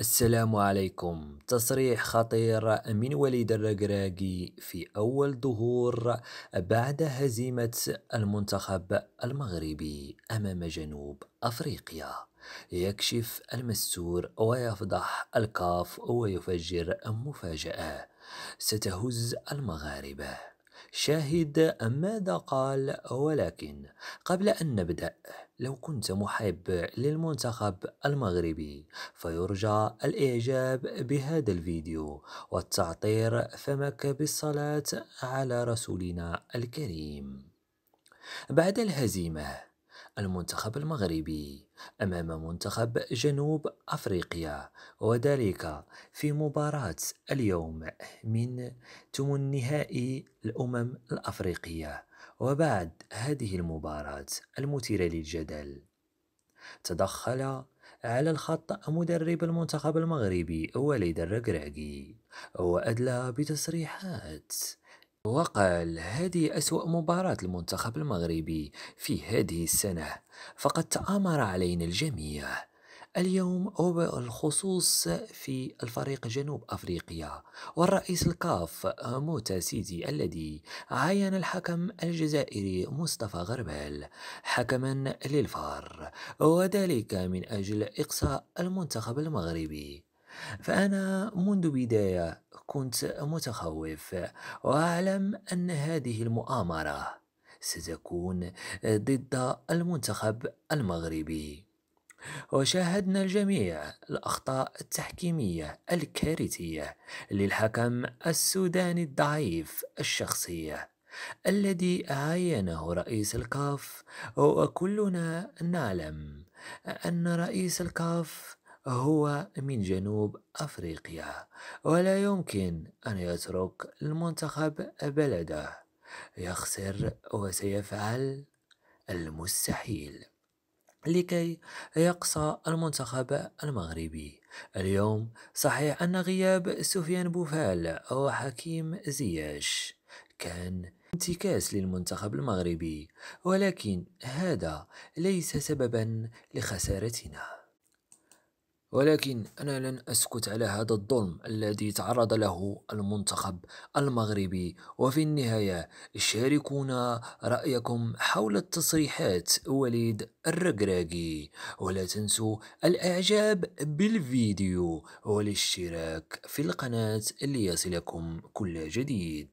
السلام عليكم تصريح خطير من وليد الرقراقي في أول ظهور بعد هزيمة المنتخب المغربي أمام جنوب أفريقيا يكشف المستور ويفضح الكاف ويفجر مفاجأة ستهز المغاربة شاهد ماذا قال ولكن قبل أن نبدأ لو كنت محب للمنتخب المغربي فيرجى الإعجاب بهذا الفيديو والتعطير فمك بالصلاة على رسولنا الكريم بعد الهزيمة المنتخب المغربي أمام منتخب جنوب أفريقيا وذلك في مباراة اليوم من ثمن نهائي الأمم الأفريقية وبعد هذه المباراة المثيرة للجدل تدخل على الخط مدرب المنتخب المغربي وليد الركراكي وأدلى بتصريحات وقال هذه أسوأ مباراة المنتخب المغربي في هذه السنة فقد تآمر علينا الجميع اليوم وبالخصوص في الفريق جنوب أفريقيا والرئيس الكاف موتا سيدي الذي عين الحكم الجزائري مصطفى غربال حكما للفار وذلك من أجل إقصاء المنتخب المغربي فأنا منذ بداية كنت متخوف واعلم ان هذه المؤامره ستكون ضد المنتخب المغربي وشاهدنا الجميع الأخطاء التحكيمية الكارثية للحكم السوداني الضعيف الشخصية الذي عينه رئيس الكاف وكلنا نعلم أن رئيس الكاف هو من جنوب أفريقيا ولا يمكن أن يترك المنتخب بلده يخسر وسيفعل المستحيل لكي يقصى المنتخب المغربي اليوم صحيح أن غياب سفيان بوفال حكيم زياش كان انتكاس للمنتخب المغربي ولكن هذا ليس سببا لخسارتنا ولكن أنا لن أسكت على هذا الظلم الذي تعرض له المنتخب المغربي وفي النهاية شاركونا رأيكم حول التصريحات وليد الرقراقي ولا تنسوا الإعجاب بالفيديو والاشتراك في القناة ليصلكم كل جديد